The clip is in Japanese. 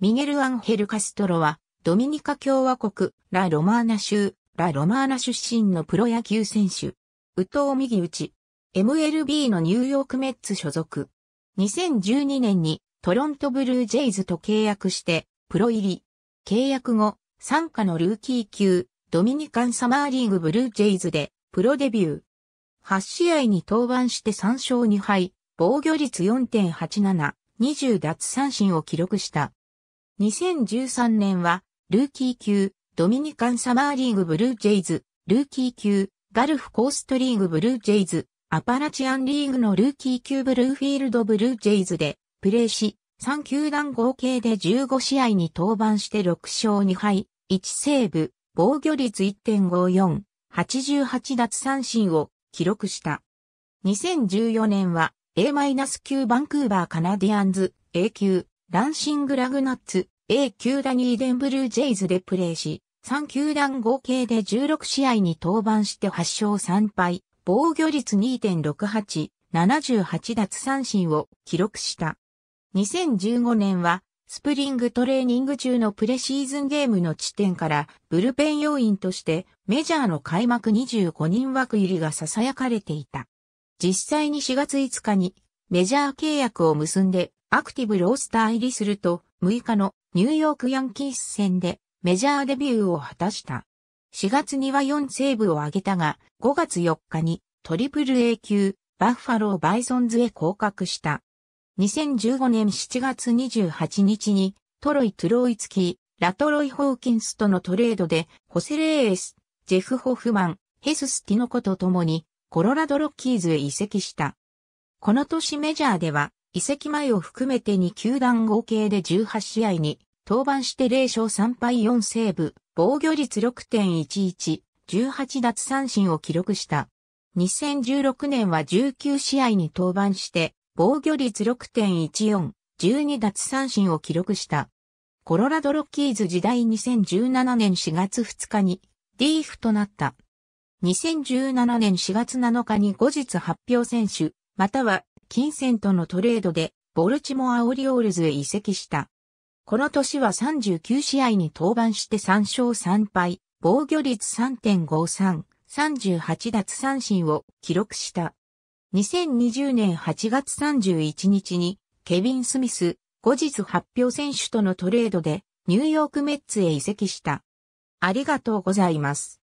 ミゲル・アンヘル・カストロは、ドミニカ共和国、ラ・ロマーナ州、ラ・ロマーナ出身のプロ野球選手。宇藤右打 MLB のニューヨークメッツ所属。2012年にトロントブルージェイズと契約して、プロ入り。契約後、参加のルーキー級、ドミニカンサマーリーグブルージェイズで、プロデビュー。8試合に登板して3勝2敗、防御率4.87、20奪三振を記録した。2013年は、ルーキー級、ドミニカンサマーリーグブルージェイズ、ルーキー級、ガルフコーストリーグブルージェイズ、アパラチアンリーグのルーキー級ブルーフィールドブルージェイズで、プレーし、3球団合計で15試合に登板して6勝2敗、1セーブ、防御率1.54、88奪三振を記録した。2014年は A-9 バンクーバーカナディアンズ A 級ランシング・ラグナッツ、A 球団イーデンブルージェイズでプレーし、3球団合計で16試合に登板して8勝3敗、防御率2.68、78奪三振を記録した。2015年は、スプリングトレーニング中のプレシーズンゲームの地点から、ブルペン要員として、メジャーの開幕25人枠入りが囁かれていた。実際に4月5日に、メジャー契約を結んで、アクティブロースター入りすると、6日のニューヨークヤンキース戦でメジャーデビューを果たした。4月には4セーブを挙げたが、5月4日にトリプル A 級バッファローバイソンズへ降格した。2015年7月28日にトロイ・トロイツキー、ラトロイ・ホーキンスとのトレードでホセレーエス、ジェフ・ホフマン、ヘス・スティノコと共にコロラドロッキーズへ移籍した。この年メジャーでは移籍前を含めて2球団合計で18試合に、登板して0勝3敗4セーブ、防御率6.11、18奪三振を記録した。2016年は19試合に登板して、防御率6.14、12奪三振を記録した。コロラドロッキーズ時代2017年4月2日に、ディーフとなった。2017年4月7日に後日発表選手、または金銭とのトレードでボルチモアオリオールズへ移籍した。この年は39試合に登板して3勝3敗、防御率3.53、38奪三振を記録した。2020年8月31日にケビン・スミス、後日発表選手とのトレードでニューヨークメッツへ移籍した。ありがとうございます。